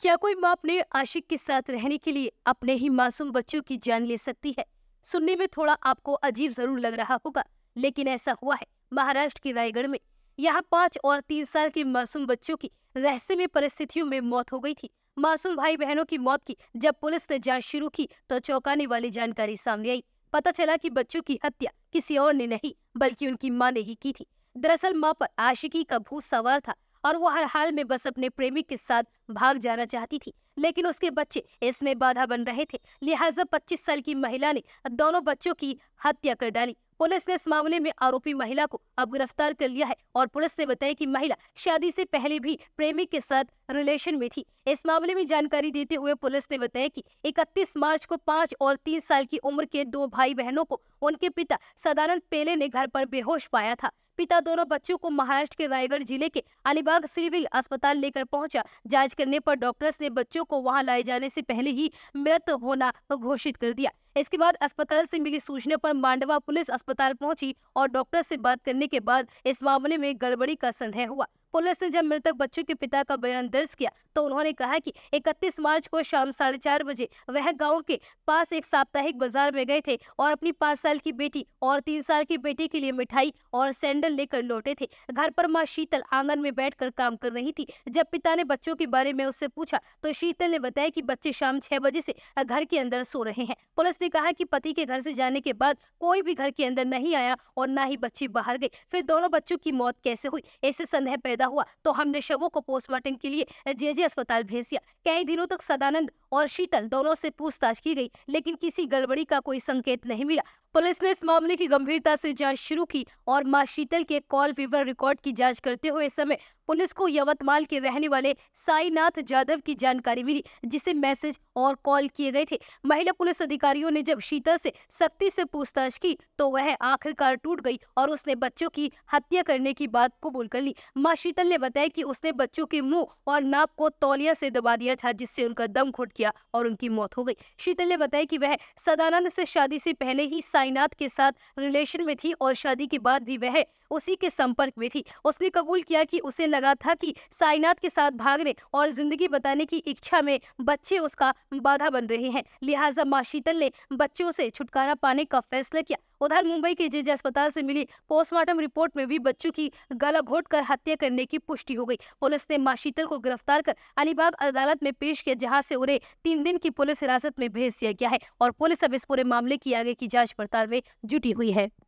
क्या कोई माँ अपने आशिक के साथ रहने के लिए अपने ही मासूम बच्चों की जान ले सकती है सुनने में थोड़ा आपको अजीब जरूर लग रहा होगा लेकिन ऐसा हुआ है महाराष्ट्र के रायगढ़ में यहाँ पाँच और तीन साल के मासूम बच्चों की रहस्यमय परिस्थितियों में मौत हो गई थी मासूम भाई बहनों की मौत की जब पुलिस ने जांच शुरू की तो चौंकाने वाली जानकारी सामने आई पता चला कि बच्चों की हत्या किसी और ने नहीं बल्कि उनकी माँ ने ही की थी दरअसल माँ पर आशिकी का भूत सवार था और वो हर हाल में बस अपने प्रेमी के साथ भाग जाना चाहती थी लेकिन उसके बच्चे इसमें बाधा बन रहे थे लिहाजा 25 साल की महिला ने दोनों बच्चों की हत्या कर डाली पुलिस ने इस मामले में आरोपी महिला को अब गिरफ्तार कर लिया है और पुलिस ने बताया कि महिला शादी से पहले भी प्रेमी के साथ रिलेशन में थी इस मामले में जानकारी देते हुए पुलिस ने बताया कि 31 मार्च को पाँच और तीन साल की उम्र के दो भाई बहनों को उनके पिता सदानंद पेले ने घर पर बेहोश पाया था पिता दोनों बच्चों को महाराष्ट्र के रायगढ़ जिले के अलीबाग सिविल अस्पताल लेकर पहुंचा जांच करने पर डॉक्टर्स ने बच्चों को वहां लाए जाने से पहले ही मृत होना घोषित कर दिया इसके बाद अस्पताल से मिली सूचना पर मांडवा पुलिस अस्पताल पहुंची और डॉक्टर से बात करने के बाद इस मामले में गड़बड़ी का संदेह हुआ पुलिस ने जब मृतक बच्चों के पिता का बयान दर्ज किया तो उन्होंने कहा कि 31 मार्च को शाम साढ़े चार बजे वह गांव के पास एक साप्ताहिक बाजार में गए थे और अपनी पाँच साल की बेटी और तीन साल की बेटी के लिए मिठाई और सैंडल लेकर लौटे थे घर पर माँ शीतल आंगन में बैठकर काम कर रही थी जब पिता ने बच्चों के बारे में उससे पूछा तो शीतल ने बताया की बच्चे शाम छह बजे से घर के अंदर सो रहे हैं पुलिस ने कहा की पति के घर से जाने के बाद कोई भी घर के अंदर नहीं आया और न ही बच्चे बाहर गए फिर दोनों बच्चों की मौत कैसे हुई ऐसे संदेह पैदा हुआ तो हमने शवों को पोस्टमार्टम के लिए जेजे अस्पताल भेज दिया कई दिनों तक सदानंद और शीतल दोनों से पूछताछ की गई लेकिन किसी गड़बड़ी का कोई संकेत नहीं मिला पुलिस ने इस मामले की गंभीरता से जांच शुरू की और मां शीतल के कॉल फीवर रिकॉर्ड की जांच करते हुए समय पुलिस को यवतमाल के रहने वाले साईनाथ जाधव की जानकारी मिली जिसे मैसेज और कॉल किए गए थे महिला पुलिस अधिकारियों ने जब शीतल से सख्ती से पूछताछ की तो वह आखिरकार टूट गई और उसने बच्चों की हत्या करने की बात कबूल कर ली माँ शीतल ने बताया की उसने बच्चों के मुंह और नाप को तौलिया से दबा दिया था जिससे उनका दम घुट किया और उनकी मौत हो गई शीतल ने बताया कि वह सदानंद से शादी से पहले ही साईनाथ के साथ रिलेशन में थी और शादी के बाद भी वह उसी के संपर्क में थी उसने कबूल किया कि उसे लगा था कि साईनाथ के साथ भागने और जिंदगी बताने की इच्छा में बच्चे उसका बाधा बन रहे हैं लिहाजा माँ शीतल ने बच्चों से छुटकारा पाने का फैसला किया उधर मुंबई के जे अस्पताल से मिली पोस्टमार्टम रिपोर्ट में भी बच्चों की गला घोट कर हत्या करने की पुष्टि हो गई पुलिस ने माशीतल को गिरफ्तार कर अलीबाग अदालत में पेश किया जहां से उन्हें तीन दिन की पुलिस हिरासत में भेज दिया गया है और पुलिस अब इस पूरे मामले की आगे की जांच पड़ताल में जुटी हुई है